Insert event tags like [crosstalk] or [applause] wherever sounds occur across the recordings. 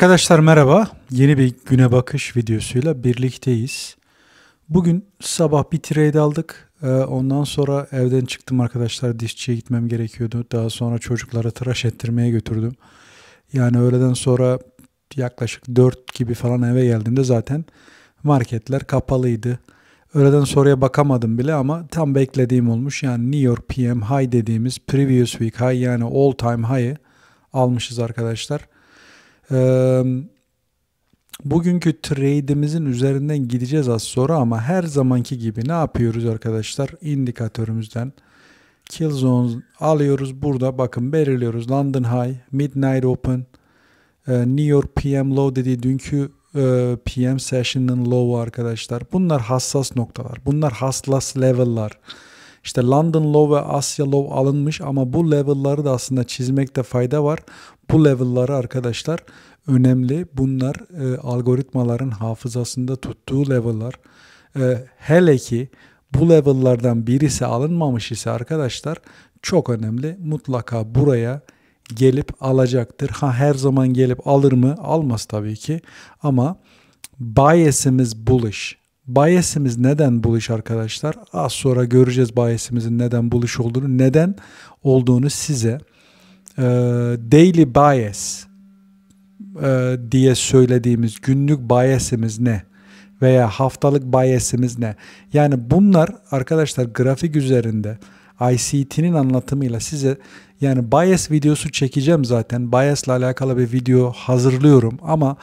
Arkadaşlar merhaba. Yeni bir güne bakış videosuyla birlikteyiz. Bugün sabah bir trade aldık. Ee, ondan sonra evden çıktım arkadaşlar. Dişçiye gitmem gerekiyordu. Daha sonra çocuklara tıraş ettirmeye götürdüm. Yani öğleden sonra yaklaşık 4 gibi falan eve geldiğimde zaten marketler kapalıydı. Öğleden sonraya bakamadım bile ama tam beklediğim olmuş. Yani New York PM High dediğimiz Previous Week High yani All Time High'ı almışız arkadaşlar bugünkü trade'imizin üzerinden gideceğiz az sonra ama her zamanki gibi ne yapıyoruz arkadaşlar? İndikatörümüzden zone alıyoruz. Burada bakın belirliyoruz. London High, Midnight Open, New York PM Low dediği dünkü PM Session'ın low'u arkadaşlar. Bunlar hassas noktalar. Bunlar hassas level'lar. İşte London Low ve Asya Low alınmış ama bu level'ları da aslında çizmekte fayda var bu level'ları arkadaşlar önemli. Bunlar e, algoritmaların hafızasında tuttuğu level'lar. E, hele ki bu level'lardan birisi alınmamış ise arkadaşlar çok önemli. Mutlaka buraya gelip alacaktır. Ha her zaman gelip alır mı? Almaz tabii ki. Ama bias'imiz bullish. Bias'imiz neden bullish arkadaşlar? Az sonra göreceğiz bias'imizin neden bullish olduğunu. Neden olduğunu size e, daily bias e, diye söylediğimiz günlük bias'imiz ne? Veya haftalık bias'imiz ne? Yani bunlar arkadaşlar grafik üzerinde ICT'nin anlatımıyla size yani bias videosu çekeceğim zaten. Bias'la alakalı bir video hazırlıyorum ama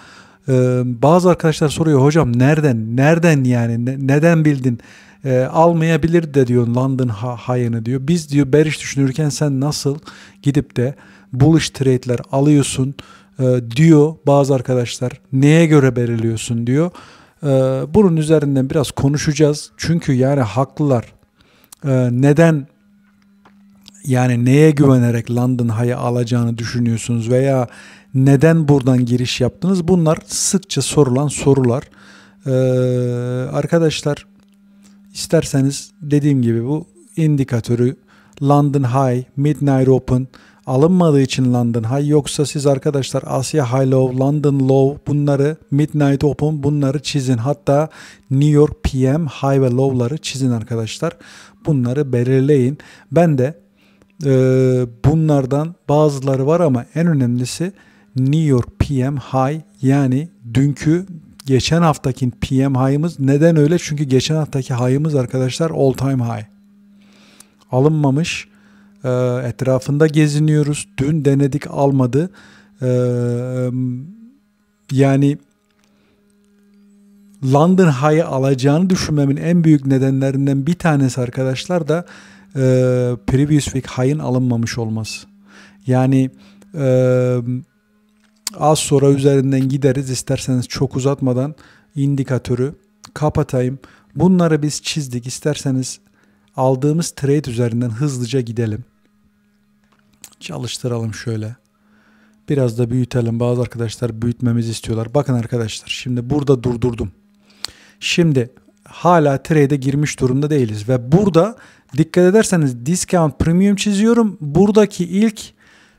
e, bazı arkadaşlar soruyor hocam nereden nereden yani ne, neden bildin? e, almayabilir de diyor London hayını diyor. Biz diyor beriş düşünürken sen nasıl gidip de bullish trade'ler alıyorsun e, diyor bazı arkadaşlar. Neye göre belirliyorsun diyor. E, bunun üzerinden biraz konuşacağız. Çünkü yani haklılar. E, neden yani neye güvenerek London High'ı alacağını düşünüyorsunuz veya neden buradan giriş yaptınız? Bunlar sıkça sorulan sorular. Ee, arkadaşlar İsterseniz dediğim gibi bu indikatörü London High, Midnight Open alınmadığı için London High yoksa siz arkadaşlar Asya High Low, London Low bunları Midnight Open bunları çizin. Hatta New York PM High ve Low'ları çizin arkadaşlar. Bunları belirleyin. Ben de e, bunlardan bazıları var ama en önemlisi New York PM High yani dünkü geçen haftakin PM high'ımız neden öyle? Çünkü geçen haftaki high'ımız arkadaşlar all time high. Alınmamış. E, etrafında geziniyoruz. Dün denedik almadı. E, e, yani London High'ı alacağını düşünmemin en büyük nedenlerinden bir tanesi arkadaşlar da e, previous week high'ın alınmamış olması. Yani eee Az sonra üzerinden gideriz. İsterseniz çok uzatmadan indikatörü kapatayım. Bunları biz çizdik. İsterseniz aldığımız trade üzerinden hızlıca gidelim. Çalıştıralım şöyle. Biraz da büyütelim. Bazı arkadaşlar büyütmemizi istiyorlar. Bakın arkadaşlar şimdi burada durdurdum. Şimdi hala trade'e girmiş durumda değiliz ve burada dikkat ederseniz discount premium çiziyorum. Buradaki ilk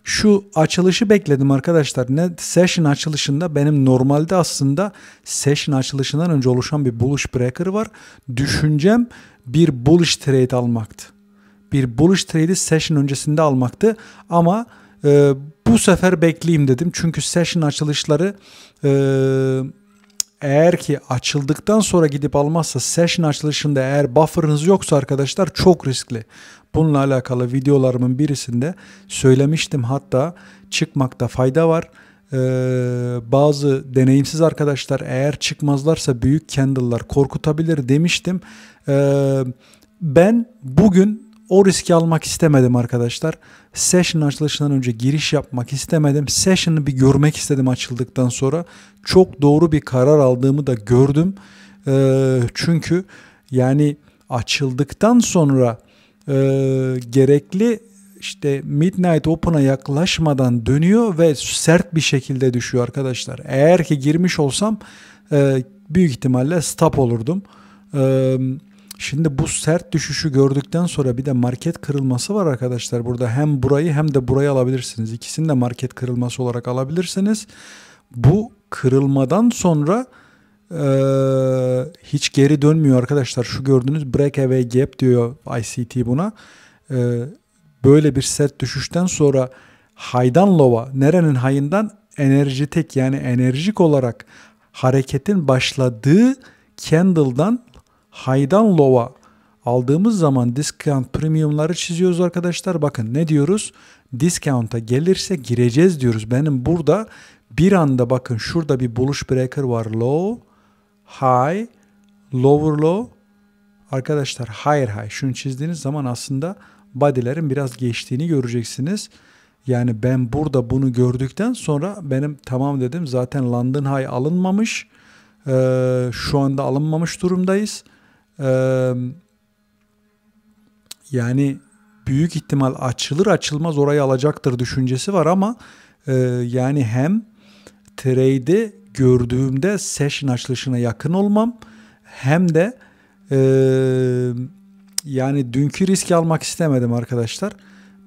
şu açılışı bekledim arkadaşlar. Ne session açılışında benim normalde aslında session açılışından önce oluşan bir bullish breaker var. Düşüncem bir bullish trade almaktı. Bir bullish trade'i session öncesinde almaktı ama e, bu sefer bekleyeyim dedim. Çünkü session açılışları e, eğer ki açıldıktan sonra gidip almazsa session açılışında eğer buffer'ınız yoksa arkadaşlar çok riskli. Bununla alakalı videolarımın birisinde söylemiştim hatta çıkmakta fayda var. Ee, bazı deneyimsiz arkadaşlar eğer çıkmazlarsa büyük candle'lar korkutabilir demiştim. Ee, ben bugün o riski almak istemedim arkadaşlar. Session açılışından önce giriş yapmak istemedim. Session'ı bir görmek istedim açıldıktan sonra. Çok doğru bir karar aldığımı da gördüm. Ee, çünkü yani açıldıktan sonra e, gerekli işte Midnight Open'a yaklaşmadan dönüyor ve sert bir şekilde düşüyor arkadaşlar. Eğer ki girmiş olsam e, büyük ihtimalle stop olurdum. E, Şimdi bu sert düşüşü gördükten sonra bir de market kırılması var arkadaşlar. Burada hem burayı hem de burayı alabilirsiniz. İkisini de market kırılması olarak alabilirsiniz. Bu kırılmadan sonra ee, hiç geri dönmüyor arkadaşlar. Şu gördüğünüz break away gap diyor ICT buna. Ee, böyle bir sert düşüşten sonra haydan lova nerenin hayından enerjitek yani enerjik olarak hareketin başladığı candle'dan Haydan Low'a aldığımız zaman discount premiumları çiziyoruz arkadaşlar. Bakın ne diyoruz? Discount'a gelirse gireceğiz diyoruz. Benim burada bir anda bakın şurada bir buluş breaker var. Low, high, lower low. Arkadaşlar higher high. Şunu çizdiğiniz zaman aslında body'lerin biraz geçtiğini göreceksiniz. Yani ben burada bunu gördükten sonra benim tamam dedim zaten London High alınmamış. Ee, şu anda alınmamış durumdayız. Ee, yani büyük ihtimal açılır açılmaz orayı alacaktır düşüncesi var ama e, yani hem trade'i gördüğümde session açılışına yakın olmam hem de e, yani dünkü riski almak istemedim arkadaşlar.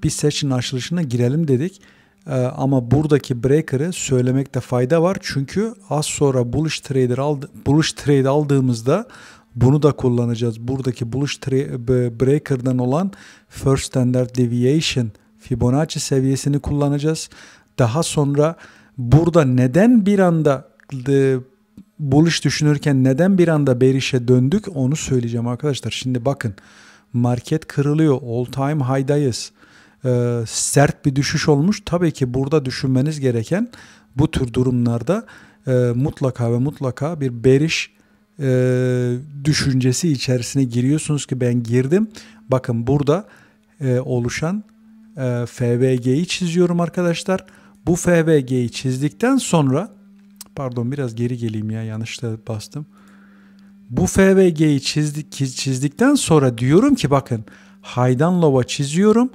Bir session açılışına girelim dedik. E, ama buradaki breaker'ı söylemekte fayda var. Çünkü az sonra bullish trader aldı, bullish trade aldığımızda bunu da kullanacağız. Buradaki bullish breaker'dan olan first standard deviation Fibonacci seviyesini kullanacağız. Daha sonra burada neden bir anda e, bullish düşünürken neden bir anda berişe döndük onu söyleyeceğim arkadaşlar. Şimdi bakın market kırılıyor. All time high'dayız. Ee, sert bir düşüş olmuş. Tabii ki burada düşünmeniz gereken bu tür durumlarda e, mutlaka ve mutlaka bir beriş e, düşüncesi içerisine giriyorsunuz ki ben girdim. Bakın burada e, oluşan e, FVG'yi çiziyorum arkadaşlar. Bu FVG'yi çizdikten sonra pardon biraz geri geleyim ya yanlışla bastım. Bu FVG'yi çizdik, çizdikten sonra diyorum ki bakın Haydanlova çiziyorum.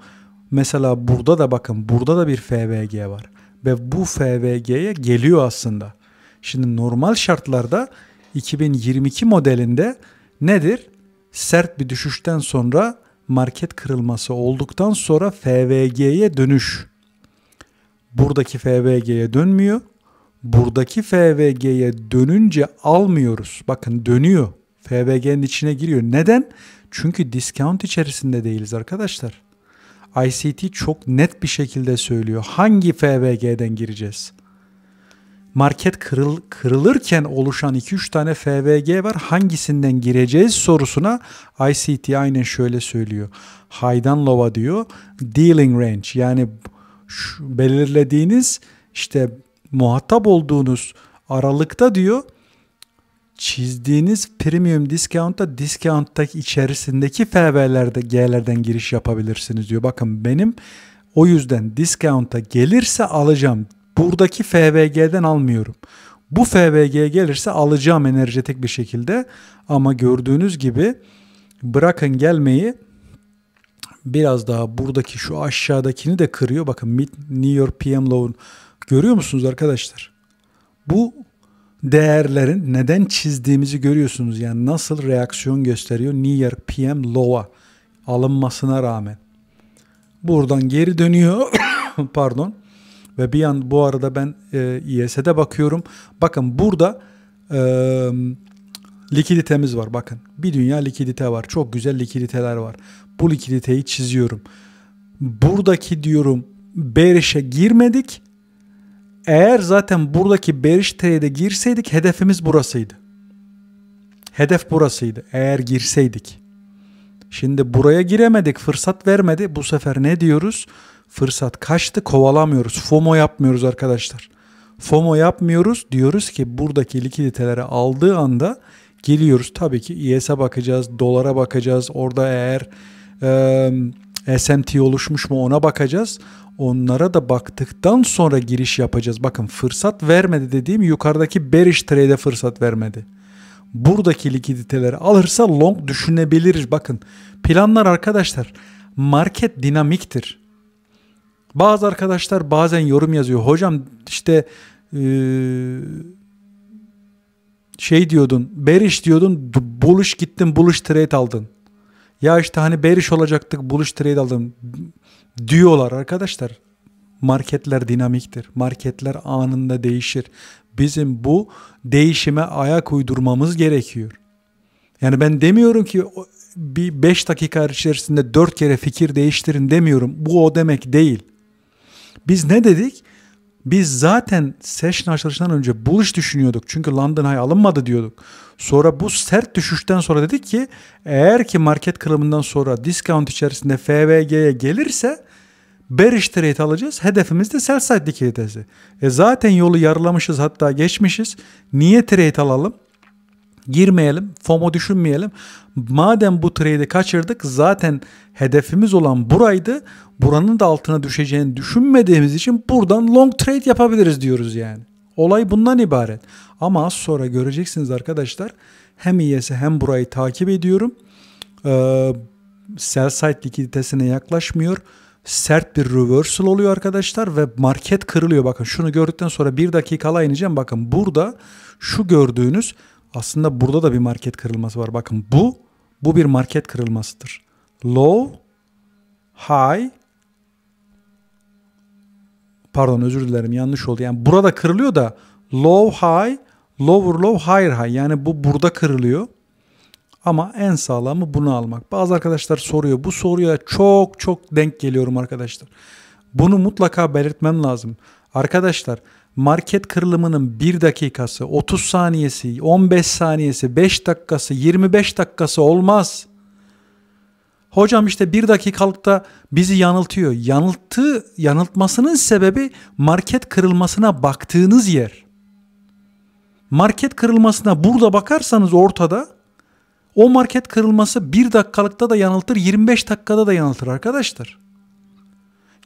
Mesela burada da bakın burada da bir FVG var. Ve bu FVG'ye geliyor aslında. Şimdi normal şartlarda 2022 modelinde nedir? Sert bir düşüşten sonra market kırılması olduktan sonra FVG'ye dönüş. Buradaki FVG'ye dönmüyor. Buradaki FVG'ye dönünce almıyoruz. Bakın dönüyor. FVG'nin içine giriyor. Neden? Çünkü discount içerisinde değiliz arkadaşlar. ICT çok net bir şekilde söylüyor. Hangi FVG'den gireceğiz? market kırıl, kırılırken oluşan 2-3 tane FVG var. Hangisinden gireceğiz sorusuna ICT aynen şöyle söylüyor. Lova diyor. Dealing range yani şu belirlediğiniz işte muhatap olduğunuz aralıkta diyor çizdiğiniz premium discount'ta discount'taki içerisindeki FV'lerde G'lerden giriş yapabilirsiniz diyor. Bakın benim o yüzden discount'a gelirse alacağım buradaki FVG'den almıyorum. Bu FVG gelirse alacağım enerjetik bir şekilde ama gördüğünüz gibi bırakın gelmeyi biraz daha buradaki şu aşağıdakini de kırıyor. Bakın mid New York PM Low'un görüyor musunuz arkadaşlar? Bu değerlerin neden çizdiğimizi görüyorsunuz. Yani nasıl reaksiyon gösteriyor New York PM Low'a alınmasına rağmen. Buradan geri dönüyor. [coughs] Pardon. Ve bir an bu arada ben e, IS'de bakıyorum. Bakın burada e, likiditemiz var bakın. Bir dünya likidite var. Çok güzel likiditeler var. Bu likiditeyi çiziyorum. Buradaki diyorum berişe girmedik. Eğer zaten buradaki beriş trade'e girseydik hedefimiz burasıydı. Hedef burasıydı eğer girseydik. Şimdi buraya giremedik fırsat vermedi. Bu sefer ne diyoruz? fırsat kaçtı kovalamıyoruz. FOMO yapmıyoruz arkadaşlar. FOMO yapmıyoruz diyoruz ki buradaki likiditeleri aldığı anda geliyoruz. Tabii ki ES'e bakacağız, dolara bakacağız. Orada eğer e, SMT oluşmuş mu ona bakacağız. Onlara da baktıktan sonra giriş yapacağız. Bakın fırsat vermedi dediğim yukarıdaki bearish trade'e fırsat vermedi. Buradaki likiditeleri alırsa long düşünebiliriz. Bakın planlar arkadaşlar market dinamiktir. Bazı arkadaşlar bazen yorum yazıyor. Hocam işte ee, şey diyordun, beriş diyordun, buluş gittin, buluş trade aldın. Ya işte hani beriş olacaktık, buluş trade aldım diyorlar arkadaşlar. Marketler dinamiktir. Marketler anında değişir. Bizim bu değişime ayak uydurmamız gerekiyor. Yani ben demiyorum ki bir 5 dakika içerisinde 4 kere fikir değiştirin demiyorum. Bu o demek değil. Biz ne dedik? Biz zaten session açılışından önce bullish düşünüyorduk. Çünkü London High alınmadı diyorduk. Sonra bu sert düşüşten sonra dedik ki eğer ki market kırılımından sonra discount içerisinde FVG'ye gelirse bearish trade alacağız. Hedefimiz de sell side likiditesi. E zaten yolu yarılamışız hatta geçmişiz. Niye trade alalım? girmeyelim. FOMO düşünmeyelim. Madem bu trade'i kaçırdık zaten hedefimiz olan buraydı. Buranın da altına düşeceğini düşünmediğimiz için buradan long trade yapabiliriz diyoruz yani. Olay bundan ibaret. Ama az sonra göreceksiniz arkadaşlar. Hem iyesi e hem burayı takip ediyorum. Ee, sell side likiditesine yaklaşmıyor. Sert bir reversal oluyor arkadaşlar ve market kırılıyor. Bakın şunu gördükten sonra bir dakika ineceğim. Bakın burada şu gördüğünüz aslında burada da bir market kırılması var. Bakın bu bu bir market kırılmasıdır. Low, high pardon özür dilerim yanlış oldu. Yani burada kırılıyor da low high, lower low, higher high. Yani bu burada kırılıyor. Ama en sağlamı bunu almak. Bazı arkadaşlar soruyor. Bu soruya çok çok denk geliyorum arkadaşlar. Bunu mutlaka belirtmem lazım. Arkadaşlar market kırılımının 1 dakikası, 30 saniyesi, 15 saniyesi, 5 dakikası, 25 dakikası olmaz. Hocam işte bir dakikalıkta bizi yanıltıyor. Yanıltı, yanıltmasının sebebi market kırılmasına baktığınız yer. Market kırılmasına burada bakarsanız ortada o market kırılması bir dakikalıkta da yanıltır, 25 dakikada da yanıltır arkadaşlar.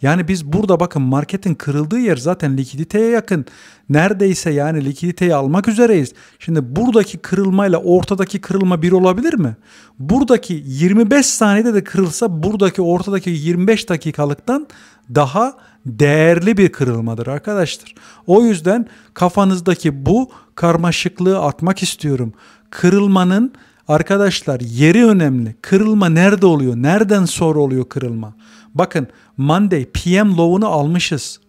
Yani biz burada bakın marketin kırıldığı yer zaten likiditeye yakın. Neredeyse yani likiditeyi almak üzereyiz. Şimdi buradaki kırılmayla ortadaki kırılma bir olabilir mi? Buradaki 25 saniyede de kırılsa buradaki ortadaki 25 dakikalıktan daha değerli bir kırılmadır arkadaşlar. O yüzden kafanızdaki bu karmaşıklığı atmak istiyorum. Kırılmanın arkadaşlar yeri önemli. Kırılma nerede oluyor? Nereden sonra oluyor kırılma? Bakın Monday PM low'unu almışız.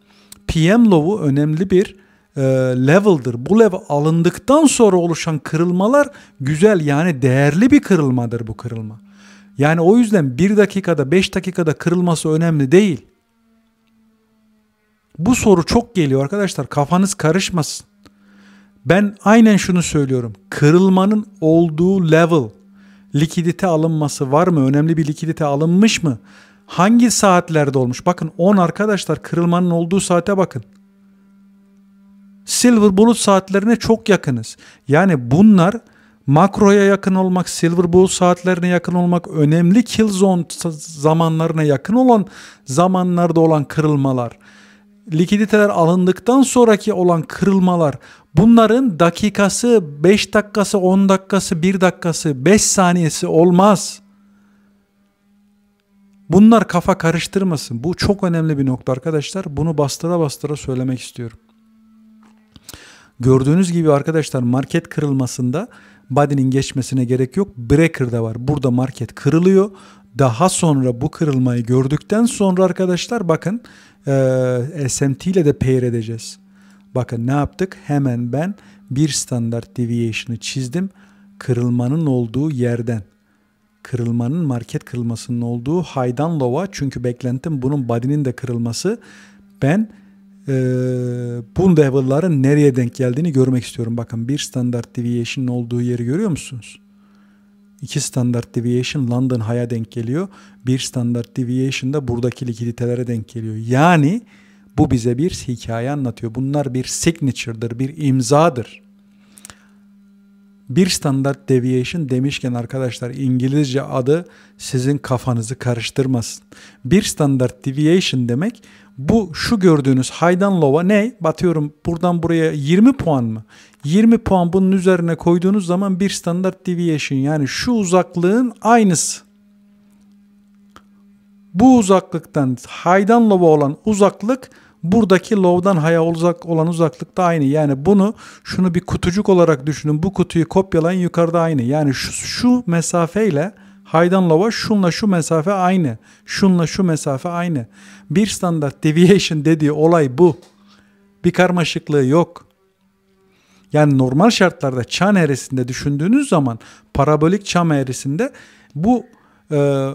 PM low'u önemli bir e, level'dır. Bu level alındıktan sonra oluşan kırılmalar güzel yani değerli bir kırılmadır bu kırılma. Yani o yüzden 1 dakikada 5 dakikada kırılması önemli değil. Bu soru çok geliyor arkadaşlar kafanız karışmasın. Ben aynen şunu söylüyorum. Kırılmanın olduğu level likidite alınması var mı? Önemli bir likidite alınmış mı? Hangi saatlerde olmuş? Bakın 10 arkadaşlar kırılmanın olduğu saate bakın. Silver Bulut saatlerine çok yakınız. Yani bunlar makroya yakın olmak, Silver Bulut saatlerine yakın olmak, önemli kill zone zamanlarına yakın olan zamanlarda olan kırılmalar, likiditeler alındıktan sonraki olan kırılmalar, bunların dakikası, 5 dakikası, 10 dakikası, 1 dakikası, 5 saniyesi olmaz. Bunlar kafa karıştırmasın. Bu çok önemli bir nokta arkadaşlar. Bunu bastıra bastıra söylemek istiyorum. Gördüğünüz gibi arkadaşlar market kırılmasında body'nin geçmesine gerek yok. Breaker de var. Burada market kırılıyor. Daha sonra bu kırılmayı gördükten sonra arkadaşlar bakın e, SMT ile de pair edeceğiz. Bakın ne yaptık? Hemen ben bir standart deviation'ı çizdim. Kırılmanın olduğu yerden kırılmanın market kırılmasının olduğu haydan lova çünkü beklentim bunun badinin de kırılması ben e, bu level'ların nereye denk geldiğini görmek istiyorum. Bakın bir standart deviation'ın olduğu yeri görüyor musunuz? İki standart deviation London High'a denk geliyor. Bir standart deviation da buradaki likiditelere denk geliyor. Yani bu bize bir hikaye anlatıyor. Bunlar bir signature'dır, bir imzadır. Bir standart deviation demişken arkadaşlar İngilizce adı sizin kafanızı karıştırmasın. Bir standart deviation demek bu şu gördüğünüz haydan lova ne? Batıyorum buradan buraya 20 puan mı? 20 puan bunun üzerine koyduğunuz zaman bir standart deviation yani şu uzaklığın aynısı. Bu uzaklıktan haydan lova olan uzaklık Buradaki low'dan high'a uzak olan uzaklık da aynı. Yani bunu şunu bir kutucuk olarak düşünün. Bu kutuyu kopyalayın yukarıda aynı. Yani şu, şu mesafeyle high'dan low'a şunla şu mesafe aynı. Şunla şu mesafe aynı. Bir standart deviation dediği olay bu. Bir karmaşıklığı yok. Yani normal şartlarda çan eğrisinde düşündüğünüz zaman parabolik çam eğrisinde bu e,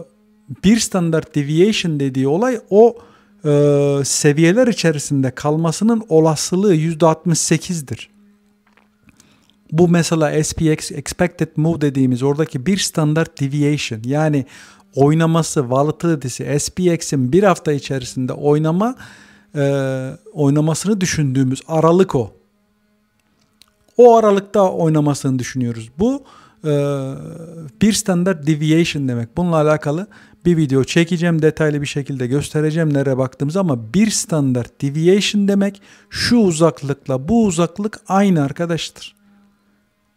bir standart deviation dediği olay o e, seviyeler içerisinde kalmasının olasılığı %68'dir. Bu mesela SPX expected move dediğimiz oradaki bir standart deviation yani oynaması, volatility'si, SPX'in bir hafta içerisinde oynama e, oynamasını düşündüğümüz aralık o. O aralıkta oynamasını düşünüyoruz. Bu e, bir standart deviation demek. Bununla alakalı bir video çekeceğim detaylı bir şekilde göstereceğim nereye baktığımızı ama bir standart deviation demek şu uzaklıkla bu uzaklık aynı arkadaştır.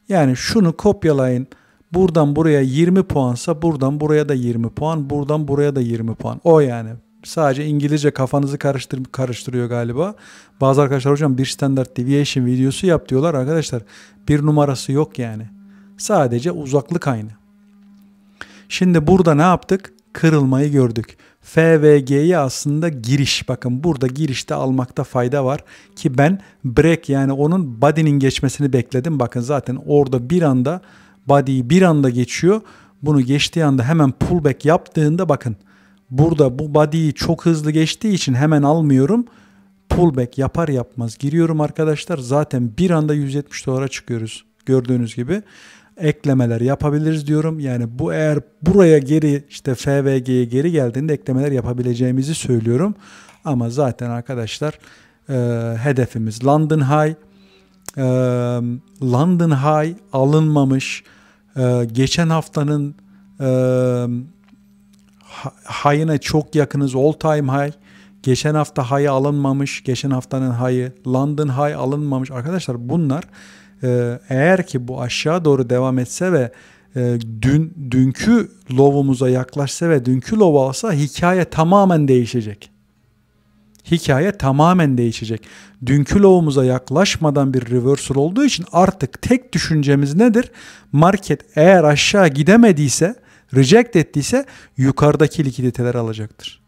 Yani şunu kopyalayın buradan buraya 20 puansa buradan buraya da 20 puan buradan buraya da 20 puan o yani sadece İngilizce kafanızı karıştır, karıştırıyor galiba. Bazı arkadaşlar hocam bir standart deviation videosu yap diyorlar arkadaşlar. Bir numarası yok yani. Sadece uzaklık aynı. Şimdi burada ne yaptık? kırılmayı gördük. FVG'yi aslında giriş bakın burada girişte almakta fayda var ki ben break yani onun body'nin geçmesini bekledim. Bakın zaten orada bir anda body'yi bir anda geçiyor. Bunu geçtiği anda hemen pullback yaptığında bakın burada bu body'yi çok hızlı geçtiği için hemen almıyorum. Pullback yapar yapmaz giriyorum arkadaşlar. Zaten bir anda 170 dolara çıkıyoruz gördüğünüz gibi eklemeler yapabiliriz diyorum. Yani bu eğer buraya geri işte FVG'ye geri geldiğinde eklemeler yapabileceğimizi söylüyorum. Ama zaten arkadaşlar e, hedefimiz London High. E, London High alınmamış. E, geçen haftanın e, high'ına çok yakınız all time high. Geçen hafta high alınmamış. Geçen haftanın high'ı London High alınmamış. Arkadaşlar bunlar ee, eğer ki bu aşağı doğru devam etse ve e, dün dünkü lovumuza yaklaşsa ve dünkü lova alsa hikaye tamamen değişecek. Hikaye tamamen değişecek. Dünkü lovumuza yaklaşmadan bir reversal olduğu için artık tek düşüncemiz nedir? Market eğer aşağı gidemediyse, reject ettiyse yukarıdaki likiditeler alacaktır.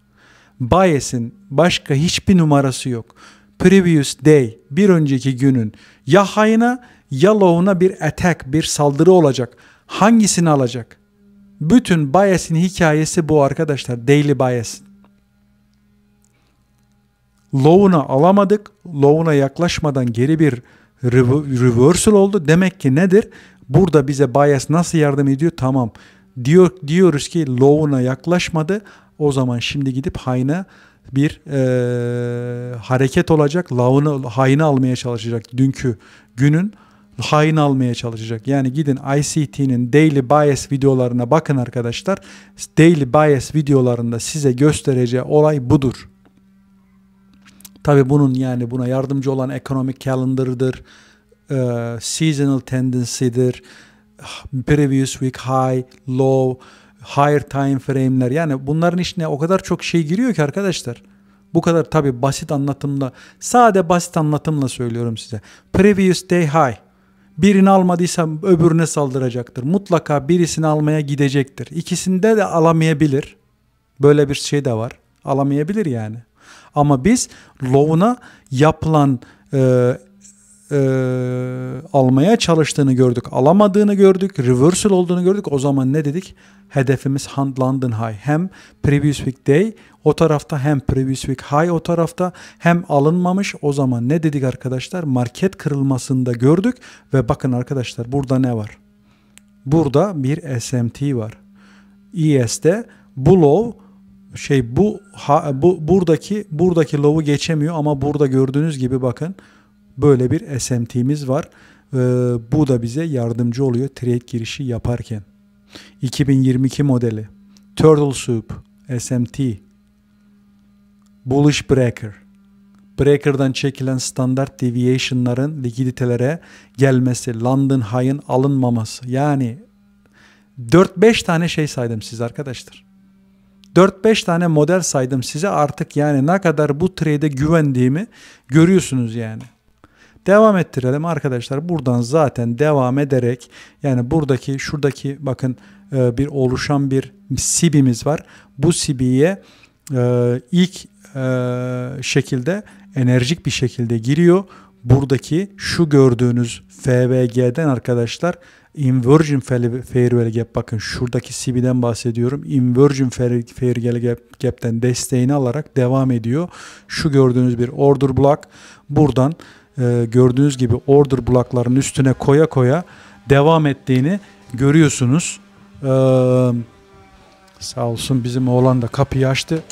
Bias'in başka hiçbir numarası yok. Previous day, bir önceki günün ya hayına ya Law'una bir etek, bir saldırı olacak. Hangisini alacak? Bütün bayes'in hikayesi bu arkadaşlar. Daily bayes. Law'una alamadık. Law'una yaklaşmadan geri bir reversal oldu. Demek ki nedir? Burada bize bayes nasıl yardım ediyor? Tamam. Diyor, diyoruz ki low'una yaklaşmadı. O zaman şimdi gidip hayna bir e, hareket olacak. Low'unu hayna almaya çalışacak. Dünkü günün hain almaya çalışacak. Yani gidin ICT'nin Daily Bias videolarına bakın arkadaşlar. Daily Bias videolarında size göstereceği olay budur. Tabi bunun yani buna yardımcı olan ekonomik calendar'dır, e, seasonal tendency'dir, previous week high, low, higher time frame'ler. Yani bunların içine o kadar çok şey giriyor ki arkadaşlar. Bu kadar tabi basit anlatımla, sade basit anlatımla söylüyorum size. Previous day high, Birini almadıysa öbürüne saldıracaktır. Mutlaka birisini almaya gidecektir. İkisinde de alamayabilir. Böyle bir şey de var. Alamayabilir yani. Ama biz Low'una yapılan e, e, almaya çalıştığını gördük, alamadığını gördük, reversal olduğunu gördük. O zaman ne dedik? Hedefimiz Hunt London High. Hem previous week day o tarafta hem previous week high o tarafta hem alınmamış. O zaman ne dedik arkadaşlar? Market kırılmasında gördük ve bakın arkadaşlar burada ne var? Burada bir SMT var. ES'de bu low şey bu ha, bu buradaki buradaki low'u geçemiyor ama burada gördüğünüz gibi bakın Böyle bir SMT'miz var. Ee, bu da bize yardımcı oluyor trade girişi yaparken. 2022 modeli Turtle Soup SMT Bullish Breaker Breaker'dan çekilen standart deviation'ların likiditelere gelmesi, London High'ın alınmaması. Yani 4-5 tane şey saydım siz arkadaşlar. 4-5 tane model saydım size artık yani ne kadar bu trade'e güvendiğimi görüyorsunuz yani. Devam ettirelim arkadaşlar. Buradan zaten devam ederek yani buradaki şuradaki bakın e, bir oluşan bir sibimiz var. Bu sibiye e, ilk e, şekilde enerjik bir şekilde giriyor. Buradaki şu gördüğünüz FVG'den arkadaşlar inversion fairwell gap bakın şuradaki CB'den bahsediyorum. Inversion fairwell gap'ten desteğini alarak devam ediyor. Şu gördüğünüz bir order block buradan ee, gördüğünüz gibi order bloklarının üstüne koya koya devam ettiğini görüyorsunuz. Ee, sağ olsun bizim oğlan da kapıyı açtı.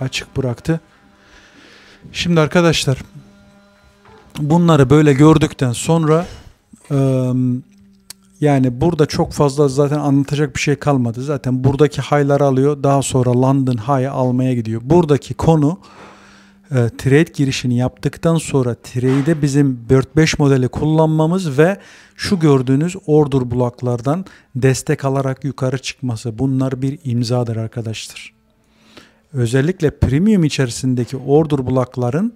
Açık bıraktı. Şimdi arkadaşlar bunları böyle gördükten sonra yani burada çok fazla zaten anlatacak bir şey kalmadı. Zaten buradaki high'ları alıyor. Daha sonra London high'ı almaya gidiyor. Buradaki konu e, trade girişini yaptıktan sonra trade'e bizim 4-5 modeli kullanmamız ve şu gördüğünüz order bloklardan destek alarak yukarı çıkması bunlar bir imzadır arkadaşlar. Özellikle premium içerisindeki order blokların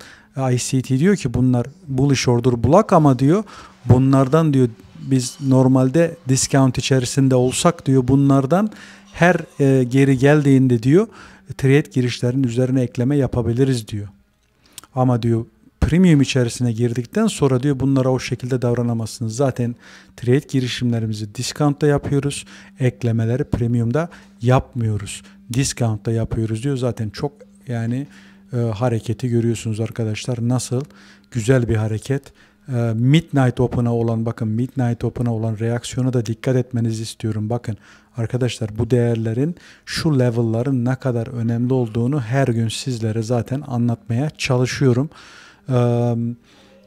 ICT diyor ki bunlar bullish order block ama diyor bunlardan diyor biz normalde discount içerisinde olsak diyor bunlardan her e, geri geldiğinde diyor trade girişlerin üzerine ekleme yapabiliriz diyor. Ama diyor premium içerisine girdikten sonra diyor bunlara o şekilde davranamazsınız. Zaten trade girişimlerimizi discountta yapıyoruz. Eklemeleri premiumda yapmıyoruz. Discountta yapıyoruz diyor. Zaten çok yani e, hareketi görüyorsunuz arkadaşlar. Nasıl? Güzel bir hareket. Ee, midnight Open'a olan bakın Midnight Open'a olan reaksiyona da dikkat etmenizi istiyorum. Bakın arkadaşlar bu değerlerin şu level'ların ne kadar önemli olduğunu her gün sizlere zaten anlatmaya çalışıyorum. Ee,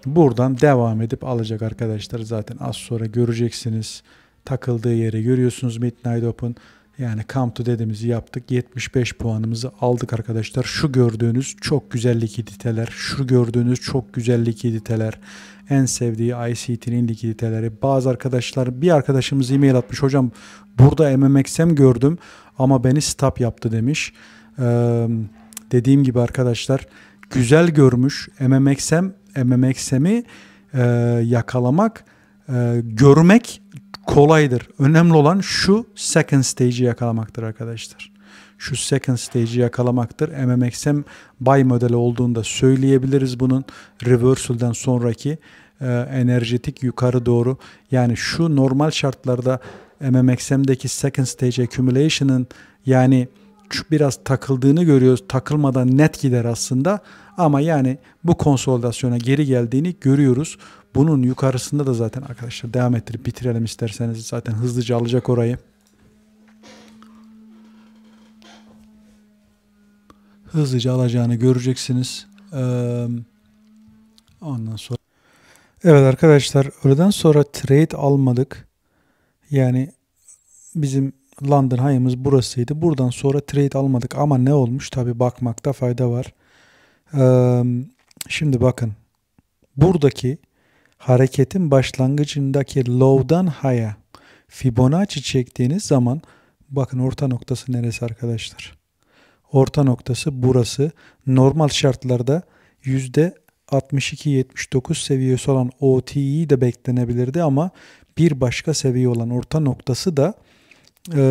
buradan devam edip alacak arkadaşlar zaten az sonra göreceksiniz. Takıldığı yeri görüyorsunuz Midnight Open. Yani come to dediğimizi yaptık. 75 puanımızı aldık arkadaşlar. Şu gördüğünüz çok güzel likiditeler. Şu gördüğünüz çok güzel likiditeler en sevdiği ICT'nin likiditeleri. Bazı arkadaşlar bir arkadaşımız e-mail atmış hocam burada MMXM gördüm ama beni stop yaptı demiş. Ee, dediğim gibi arkadaşlar güzel görmüş MMXM MMXM'i e, yakalamak e, görmek kolaydır. Önemli olan şu second stage'i yakalamaktır arkadaşlar şu second stage'i yakalamaktır. MMXM buy modeli olduğunda söyleyebiliriz bunun reversal'den sonraki e, enerjetik yukarı doğru. Yani şu normal şartlarda MMXM'deki second stage accumulation'ın yani biraz takıldığını görüyoruz. Takılmadan net gider aslında ama yani bu konsolidasyona geri geldiğini görüyoruz. Bunun yukarısında da zaten arkadaşlar devam ettirip bitirelim isterseniz zaten hızlıca alacak orayı. hızlıca alacağını göreceksiniz. ondan sonra. Evet arkadaşlar öğleden sonra trade almadık. Yani bizim London hayımız burasıydı. Buradan sonra trade almadık ama ne olmuş tabi bakmakta fayda var. şimdi bakın buradaki hareketin başlangıcındaki low'dan high'a Fibonacci çektiğiniz zaman bakın orta noktası neresi arkadaşlar? orta noktası burası. Normal şartlarda %62-79 seviyesi olan OTI de beklenebilirdi ama bir başka seviye olan orta noktası da e,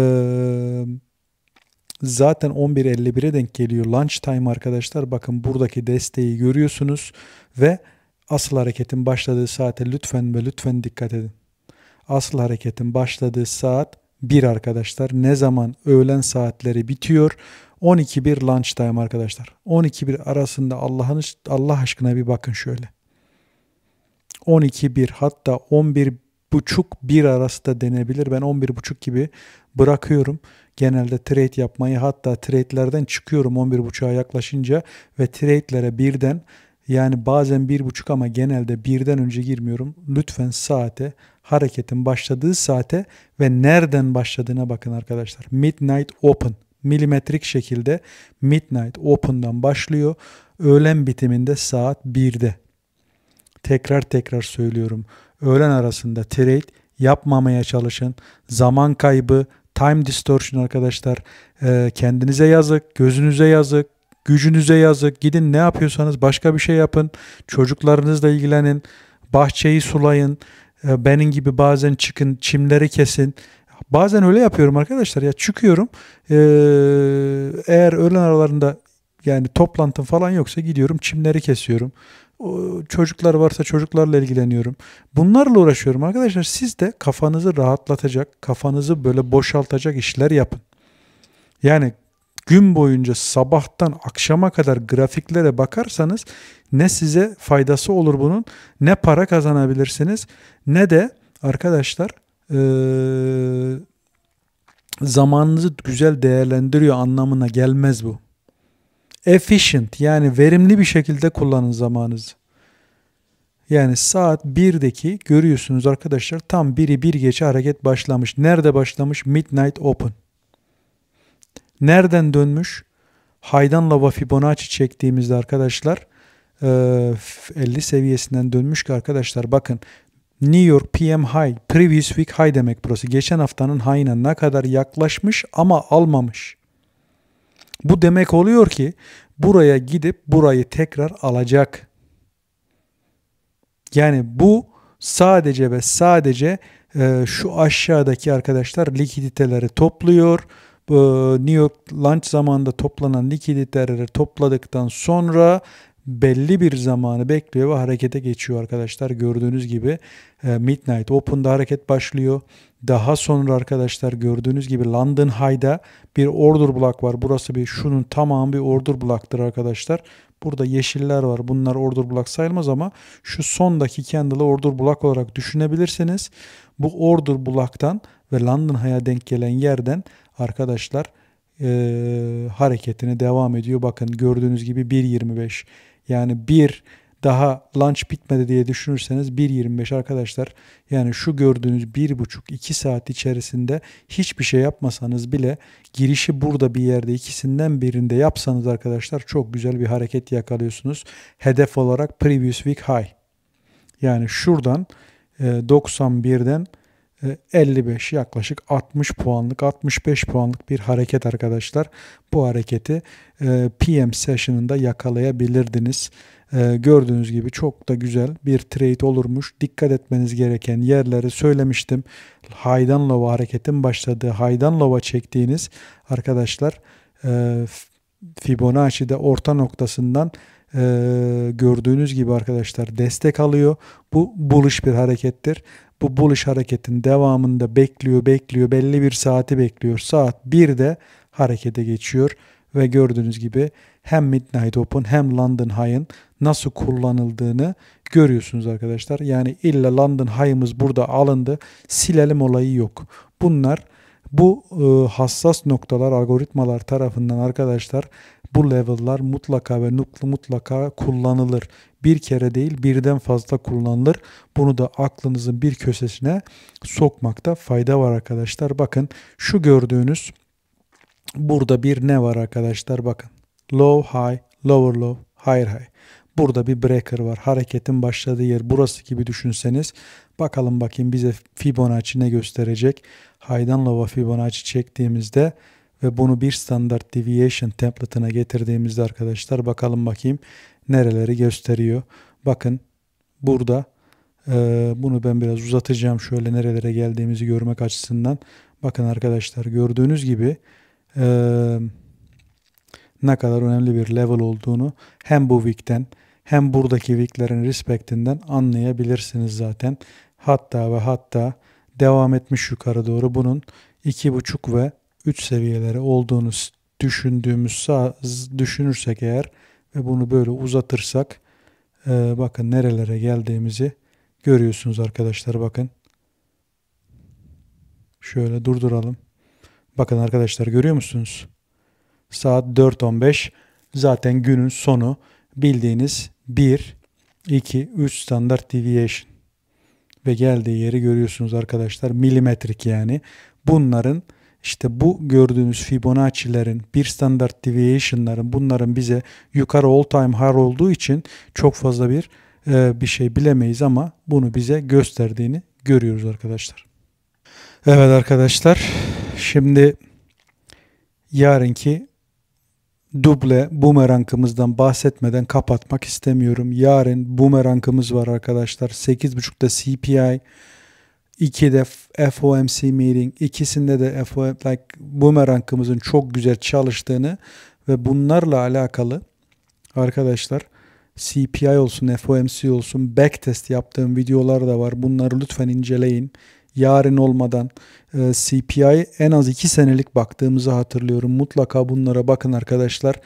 zaten 11.51'e denk geliyor. Lunch time arkadaşlar bakın buradaki desteği görüyorsunuz ve asıl hareketin başladığı saate lütfen ve lütfen dikkat edin. Asıl hareketin başladığı saat 1 arkadaşlar. Ne zaman öğlen saatleri bitiyor? 12.1 lunch time arkadaşlar. 12 12.1 arasında Allah'ın Allah aşkına bir bakın şöyle. 12 12.1 hatta 11 buçuk bir arası da denebilir. Ben 11 buçuk gibi bırakıyorum. Genelde trade yapmayı hatta trade'lerden çıkıyorum 11 buçuğa yaklaşınca ve trade'lere birden yani bazen bir buçuk ama genelde birden önce girmiyorum. Lütfen saate, hareketin başladığı saate ve nereden başladığına bakın arkadaşlar. Midnight Open milimetrik şekilde Midnight Open'dan başlıyor. Öğlen bitiminde saat 1'de. Tekrar tekrar söylüyorum. Öğlen arasında trade yapmamaya çalışın. Zaman kaybı, time distortion arkadaşlar. Ee, kendinize yazık, gözünüze yazık, gücünüze yazık. Gidin ne yapıyorsanız başka bir şey yapın. Çocuklarınızla ilgilenin. Bahçeyi sulayın. Ee, benim gibi bazen çıkın, çimleri kesin. Bazen öyle yapıyorum arkadaşlar ya çıkıyorum eğer öğlen aralarında yani toplantım falan yoksa gidiyorum çimleri kesiyorum. çocuklar varsa çocuklarla ilgileniyorum. Bunlarla uğraşıyorum arkadaşlar. Siz de kafanızı rahatlatacak, kafanızı böyle boşaltacak işler yapın. Yani gün boyunca sabahtan akşama kadar grafiklere bakarsanız ne size faydası olur bunun ne para kazanabilirsiniz ne de arkadaşlar ee, zamanınızı güzel değerlendiriyor anlamına gelmez bu. Efficient yani verimli bir şekilde kullanın zamanınızı. Yani saat 1'deki görüyorsunuz arkadaşlar tam 1'i 1 geçe hareket başlamış. Nerede başlamış? Midnight Open. Nereden dönmüş? Haydanla ve Fibonacci çektiğimizde arkadaşlar 50 ee, seviyesinden dönmüş ki arkadaşlar bakın New York PM High, Previous Week High demek burası. Geçen haftanın high'ına ne kadar yaklaşmış ama almamış. Bu demek oluyor ki buraya gidip burayı tekrar alacak. Yani bu sadece ve sadece e, şu aşağıdaki arkadaşlar likiditeleri topluyor. E, New York lunch zamanında toplanan likiditeleri topladıktan sonra belli bir zamanı bekliyor ve harekete geçiyor arkadaşlar. Gördüğünüz gibi e, Midnight Open'da hareket başlıyor. Daha sonra arkadaşlar gördüğünüz gibi London High'da bir order block var. Burası bir şunun tamamı bir order block'tır arkadaşlar. Burada yeşiller var. Bunlar order block sayılmaz ama şu sondaki candle'ı order block olarak düşünebilirsiniz. Bu order block'tan ve London High'a denk gelen yerden arkadaşlar e, hareketine devam ediyor. Bakın gördüğünüz gibi 1.25 yani bir daha lunch bitmedi diye düşünürseniz 1.25 arkadaşlar yani şu gördüğünüz 1.5-2 saat içerisinde hiçbir şey yapmasanız bile girişi burada bir yerde ikisinden birinde yapsanız arkadaşlar çok güzel bir hareket yakalıyorsunuz. Hedef olarak previous week high. Yani şuradan 91'den e, 55 ee, yaklaşık 60 puanlık 65 puanlık bir hareket arkadaşlar. Bu hareketi e, PM session'ında yakalayabilirdiniz. E, gördüğünüz gibi çok da güzel bir trade olurmuş. Dikkat etmeniz gereken yerleri söylemiştim. Haydan lova hareketin başladığı haydan lova çektiğiniz arkadaşlar e, Fibonacci'de orta noktasından ee, gördüğünüz gibi arkadaşlar destek alıyor. Bu buluş bir harekettir bu bullish hareketin devamında bekliyor, bekliyor, belli bir saati bekliyor. Saat 1'de harekete geçiyor ve gördüğünüz gibi hem Midnight Open hem London High'ın nasıl kullanıldığını görüyorsunuz arkadaşlar. Yani illa London High'ımız burada alındı, silelim olayı yok. Bunlar bu e, hassas noktalar algoritmalar tarafından arkadaşlar bu level'lar mutlaka ve mutlaka kullanılır. Bir kere değil birden fazla kullanılır. Bunu da aklınızın bir köşesine sokmakta fayda var arkadaşlar. Bakın şu gördüğünüz burada bir ne var arkadaşlar bakın. Low high, lower low, higher high. Burada bir breaker var. Hareketin başladığı yer burası gibi düşünseniz. Bakalım bakayım bize Fibonacci ne gösterecek. Haydan lova Fibonacci çektiğimizde ve bunu bir standart deviation template'ına getirdiğimizde arkadaşlar bakalım bakayım nereleri gösteriyor. Bakın burada e, bunu ben biraz uzatacağım şöyle nerelere geldiğimizi görmek açısından. Bakın arkadaşlar gördüğünüz gibi e, ne kadar önemli bir level olduğunu hem bu week'ten hem buradaki week'lerin respectinden anlayabilirsiniz zaten. Hatta ve hatta devam etmiş yukarı doğru bunun 2.5 ve 3 seviyeleri olduğunu düşündüğümüz düşünürsek eğer ve bunu böyle uzatırsak e, bakın nerelere geldiğimizi görüyorsunuz arkadaşlar bakın. Şöyle durduralım. Bakın arkadaşlar görüyor musunuz? Saat 4.15 zaten günün sonu bildiğiniz 1, 2, 3 standart deviation ve geldiği yeri görüyorsunuz arkadaşlar milimetrik yani. Bunların işte bu gördüğünüz Fibonacci'lerin, bir standart deviation'ların bunların bize yukarı all time high olduğu için çok fazla bir e, bir şey bilemeyiz ama bunu bize gösterdiğini görüyoruz arkadaşlar. Evet arkadaşlar şimdi yarınki duble bumerangımızdan bahsetmeden kapatmak istemiyorum. Yarın bumerangımız var arkadaşlar. 8.30'da CPI iki de FOMC meeting ikisinde de FOMC like boomerangımızın çok güzel çalıştığını ve bunlarla alakalı arkadaşlar CPI olsun FOMC olsun backtest yaptığım videolar da var. Bunları lütfen inceleyin. Yarın olmadan e, CPI en az 2 senelik baktığımızı hatırlıyorum. Mutlaka bunlara bakın arkadaşlar.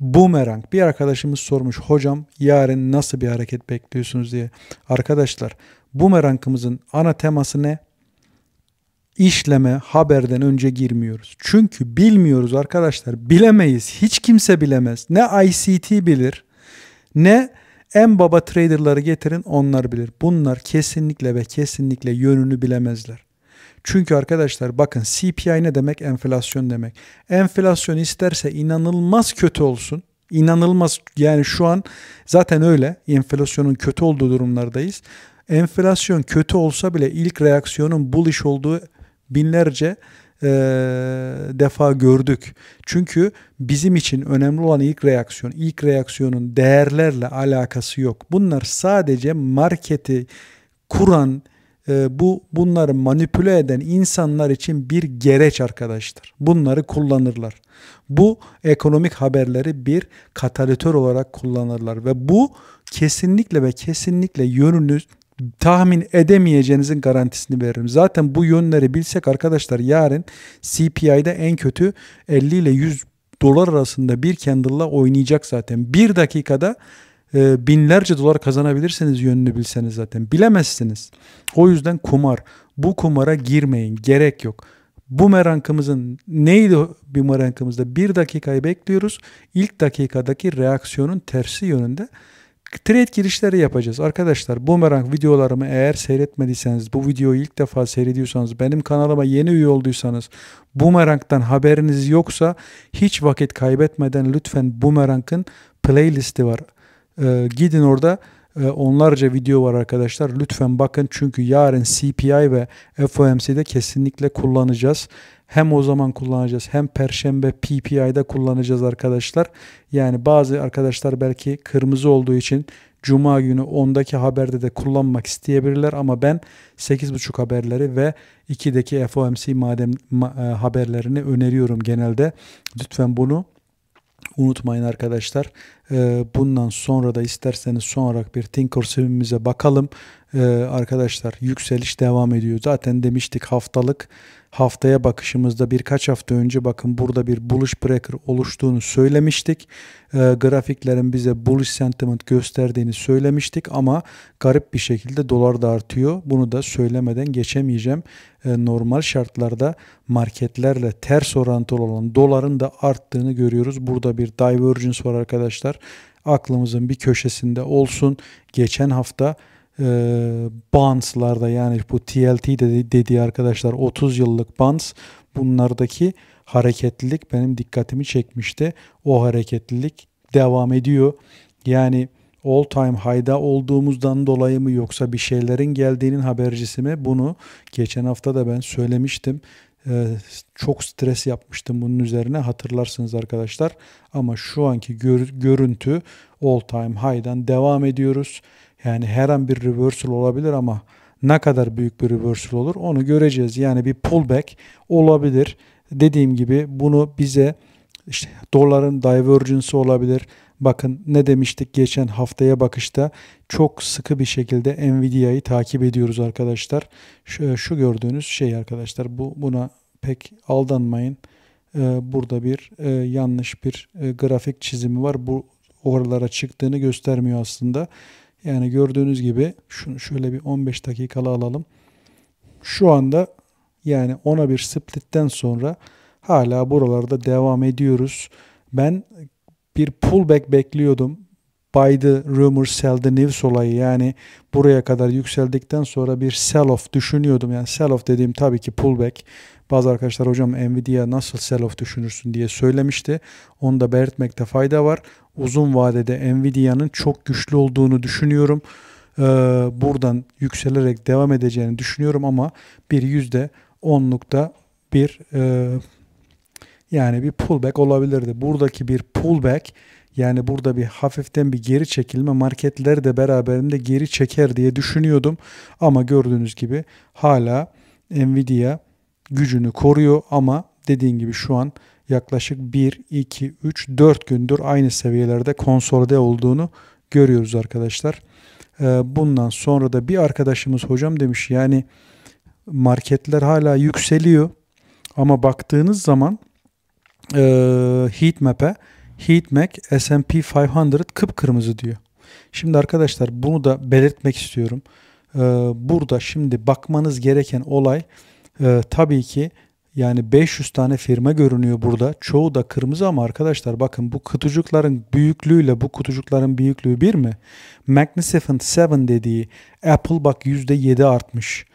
Boomerang bir arkadaşımız sormuş hocam yarın nasıl bir hareket bekliyorsunuz diye. Arkadaşlar bumerangımızın ana teması ne? İşleme haberden önce girmiyoruz. Çünkü bilmiyoruz arkadaşlar. Bilemeyiz. Hiç kimse bilemez. Ne ICT bilir ne en baba traderları getirin onlar bilir. Bunlar kesinlikle ve kesinlikle yönünü bilemezler. Çünkü arkadaşlar bakın CPI ne demek? Enflasyon demek. Enflasyon isterse inanılmaz kötü olsun. İnanılmaz yani şu an zaten öyle enflasyonun kötü olduğu durumlardayız. Enflasyon kötü olsa bile ilk reaksiyonun bullish olduğu binlerce e, defa gördük. Çünkü bizim için önemli olan ilk reaksiyon, ilk reaksiyonun değerlerle alakası yok. Bunlar sadece marketi kuran, e, bu bunları manipüle eden insanlar için bir gereç arkadaşlar. Bunları kullanırlar. Bu ekonomik haberleri bir katalitör olarak kullanırlar ve bu kesinlikle ve kesinlikle yönünü tahmin edemeyeceğinizin garantisini veririm. Zaten bu yönleri bilsek arkadaşlar yarın CPI'de en kötü 50 ile 100 dolar arasında bir candle'la oynayacak zaten. Bir dakikada e, binlerce dolar kazanabilirsiniz yönünü bilseniz zaten. Bilemezsiniz. O yüzden kumar. Bu kumara girmeyin. Gerek yok. Bu merankımızın neydi bir merankımızda? Bir dakikayı bekliyoruz. İlk dakikadaki reaksiyonun tersi yönünde Trade girişleri yapacağız. Arkadaşlar Boomerang videolarımı eğer seyretmediyseniz, bu videoyu ilk defa seyrediyorsanız, benim kanalıma yeni üye olduysanız, Boomerang'dan haberiniz yoksa hiç vakit kaybetmeden lütfen Boomerang'ın playlisti var. Ee, gidin orada ee, onlarca video var arkadaşlar. Lütfen bakın çünkü yarın CPI ve FOMC'de kesinlikle kullanacağız. Hem o zaman kullanacağız hem Perşembe PPI'de kullanacağız arkadaşlar. Yani bazı arkadaşlar belki kırmızı olduğu için Cuma günü ondaki haberde de kullanmak isteyebilirler ama ben 8.30 haberleri ve 2'deki FOMC madem e, haberlerini öneriyorum genelde. Lütfen bunu Unutmayın arkadaşlar. Ee, bundan sonra da isterseniz son olarak bir Thinkorswim'imize bakalım. Ee, arkadaşlar yükseliş devam ediyor. Zaten demiştik haftalık haftaya bakışımızda birkaç hafta önce bakın burada bir bullish breaker oluştuğunu söylemiştik. E, grafiklerin bize bullish sentiment gösterdiğini söylemiştik ama garip bir şekilde dolar da artıyor. Bunu da söylemeden geçemeyeceğim. E, normal şartlarda marketlerle ters orantılı olan doların da arttığını görüyoruz. Burada bir divergence var arkadaşlar. Aklımızın bir köşesinde olsun. Geçen hafta e, ee, bonds'larda yani bu TLT de dediği arkadaşlar 30 yıllık bonds bunlardaki hareketlilik benim dikkatimi çekmişti. O hareketlilik devam ediyor. Yani all time high'da olduğumuzdan dolayı mı yoksa bir şeylerin geldiğinin habercisi mi? Bunu geçen hafta da ben söylemiştim. Ee, çok stres yapmıştım bunun üzerine hatırlarsınız arkadaşlar. Ama şu anki gör görüntü all time high'dan devam ediyoruz. Yani her an bir reversal olabilir ama ne kadar büyük bir reversal olur onu göreceğiz. Yani bir pullback olabilir. Dediğim gibi bunu bize işte doların divergence'ı olabilir. Bakın ne demiştik geçen haftaya bakışta çok sıkı bir şekilde Nvidia'yı takip ediyoruz arkadaşlar. Şu, şu gördüğünüz şey arkadaşlar bu buna pek aldanmayın. Ee, burada bir e, yanlış bir e, grafik çizimi var. Bu oralara çıktığını göstermiyor aslında. Yani gördüğünüz gibi şunu şöyle bir 15 dakikalı alalım. Şu anda yani 10'a bir split'ten sonra hala buralarda devam ediyoruz. Ben bir pullback bekliyordum. Buy the rumor, sell the news olayı yani buraya kadar yükseldikten sonra bir sell off düşünüyordum. Yani sell off dediğim tabii ki pullback. Bazı arkadaşlar hocam Nvidia nasıl sell-off düşünürsün diye söylemişti. Onu da belirtmekte fayda var. Uzun vadede Nvidia'nın çok güçlü olduğunu düşünüyorum. Ee, buradan yükselerek devam edeceğini düşünüyorum ama bir yüzde onlukta bir e, yani bir pullback olabilirdi. Buradaki bir pullback yani burada bir hafiften bir geri çekilme marketler de beraberinde geri çeker diye düşünüyordum. Ama gördüğünüz gibi hala Nvidia gücünü koruyor ama dediğin gibi şu an yaklaşık 1, 2, 3, 4 gündür aynı seviyelerde konsolide olduğunu görüyoruz arkadaşlar. Ee, bundan sonra da bir arkadaşımız hocam demiş yani marketler hala yükseliyor ama baktığınız zaman e, heatmap'e heatmap S&P 500 kıpkırmızı diyor. Şimdi arkadaşlar bunu da belirtmek istiyorum. E, burada şimdi bakmanız gereken olay e, tabii ki yani 500 tane firma görünüyor burada. Çoğu da kırmızı ama arkadaşlar bakın bu kutucukların büyüklüğüyle bu kutucukların büyüklüğü bir mi? Magnificent 7 dediği Apple bak %7 artmış.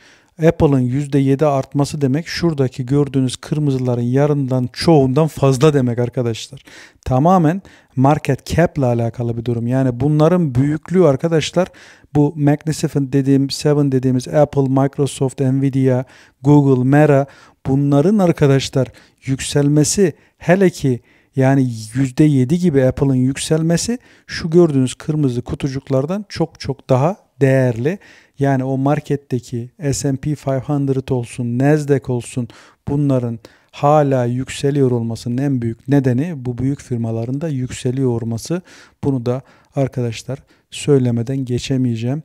Apple'ın %7 artması demek şuradaki gördüğünüz kırmızıların yarından çoğundan fazla demek arkadaşlar. Tamamen market cap ile alakalı bir durum. Yani bunların büyüklüğü arkadaşlar bu Magnificent dediğim, Seven dediğimiz Apple, Microsoft, Nvidia, Google, Meta bunların arkadaşlar yükselmesi hele ki yani %7 gibi Apple'ın yükselmesi şu gördüğünüz kırmızı kutucuklardan çok çok daha değerli. Yani o marketteki S&P 500 olsun, Nasdaq olsun bunların hala yükseliyor olmasının en büyük nedeni bu büyük firmaların da yükseliyor olması. Bunu da arkadaşlar söylemeden geçemeyeceğim.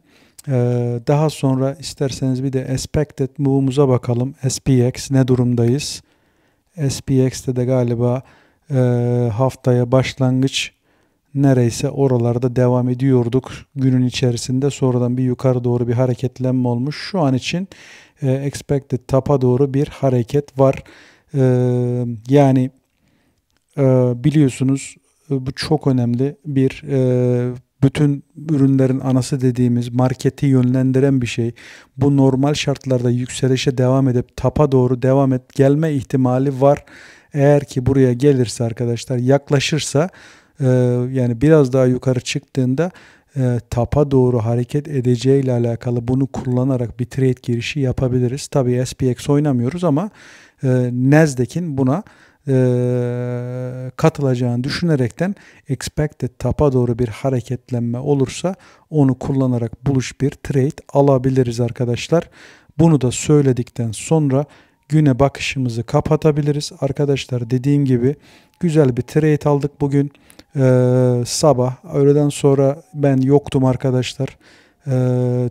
Ee, daha sonra isterseniz bir de expected move'umuza bakalım. SPX ne durumdayız? SPX'te de galiba e, haftaya başlangıç Nereyse oralarda devam ediyorduk günün içerisinde. Sonradan bir yukarı doğru bir hareketlenme olmuş. Şu an için e, expected tapa doğru bir hareket var. E, yani e, biliyorsunuz e, bu çok önemli bir e, bütün ürünlerin anası dediğimiz marketi yönlendiren bir şey. Bu normal şartlarda yükselişe devam edip tapa doğru devam et gelme ihtimali var. Eğer ki buraya gelirse arkadaşlar yaklaşırsa ee, yani biraz daha yukarı çıktığında e, tapa doğru hareket edeceği ile alakalı bunu kullanarak bir trade girişi yapabiliriz. Tabi SPX oynamıyoruz ama e, Nasdaq'in buna e, katılacağını düşünerekten expected tapa doğru bir hareketlenme olursa onu kullanarak buluş bir trade alabiliriz arkadaşlar. Bunu da söyledikten sonra güne bakışımızı kapatabiliriz. Arkadaşlar dediğim gibi güzel bir trade aldık bugün. Ee, sabah öğleden sonra ben yoktum arkadaşlar. Ee,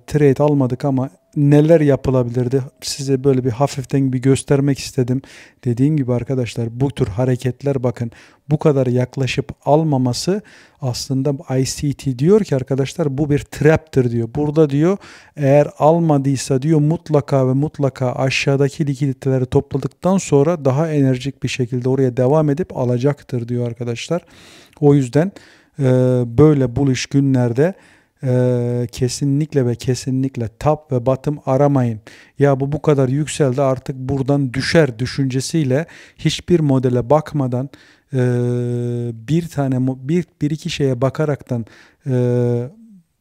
trade almadık ama neler yapılabilirdi? Size böyle bir hafiften bir göstermek istedim. Dediğim gibi arkadaşlar bu tür hareketler bakın bu kadar yaklaşıp almaması aslında ICT diyor ki arkadaşlar bu bir trap'tır diyor. Burada diyor eğer almadıysa diyor mutlaka ve mutlaka aşağıdaki likiditeleri topladıktan sonra daha enerjik bir şekilde oraya devam edip alacaktır diyor arkadaşlar. O yüzden e, böyle buluş günlerde e, kesinlikle ve kesinlikle tap ve batım aramayın. Ya bu bu kadar yükseldi artık buradan düşer düşüncesiyle hiçbir modele bakmadan e, bir tane bir, bir iki şeye bakaraktan e,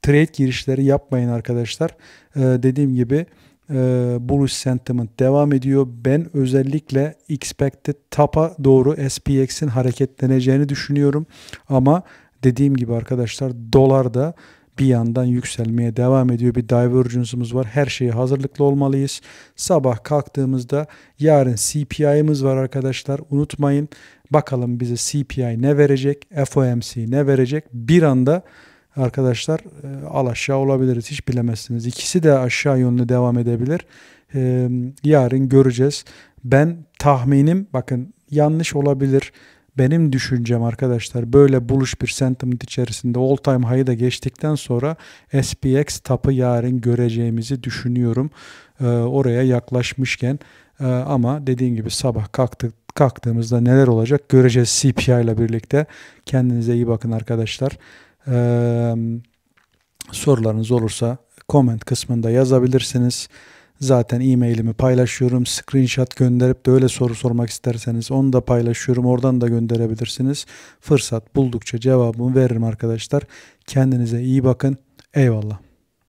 trade girişleri yapmayın arkadaşlar. E, dediğim gibi e, bullish sentiment devam ediyor. Ben özellikle expected tapa doğru SPX'in hareketleneceğini düşünüyorum. Ama dediğim gibi arkadaşlar dolarda bir yandan yükselmeye devam ediyor. Bir divergence'ımız var. Her şeye hazırlıklı olmalıyız. Sabah kalktığımızda yarın CPI'miz var arkadaşlar. Unutmayın. Bakalım bize CPI ne verecek? FOMC ne verecek? Bir anda arkadaşlar e, al aşağı olabiliriz. Hiç bilemezsiniz. İkisi de aşağı yönlü devam edebilir. E, yarın göreceğiz. Ben tahminim bakın yanlış olabilir benim düşüncem arkadaşlar böyle buluş bir sentiment içerisinde all time high'ı da geçtikten sonra SPX tapı yarın göreceğimizi düşünüyorum. Ee, oraya yaklaşmışken ee, ama dediğim gibi sabah kalktık kalktığımızda neler olacak göreceğiz CPI ile birlikte. Kendinize iyi bakın arkadaşlar. Ee, sorularınız olursa comment kısmında yazabilirsiniz. Zaten e-mailimi paylaşıyorum. Screenshot gönderip de öyle soru sormak isterseniz onu da paylaşıyorum. Oradan da gönderebilirsiniz. Fırsat buldukça cevabımı veririm arkadaşlar. Kendinize iyi bakın. Eyvallah.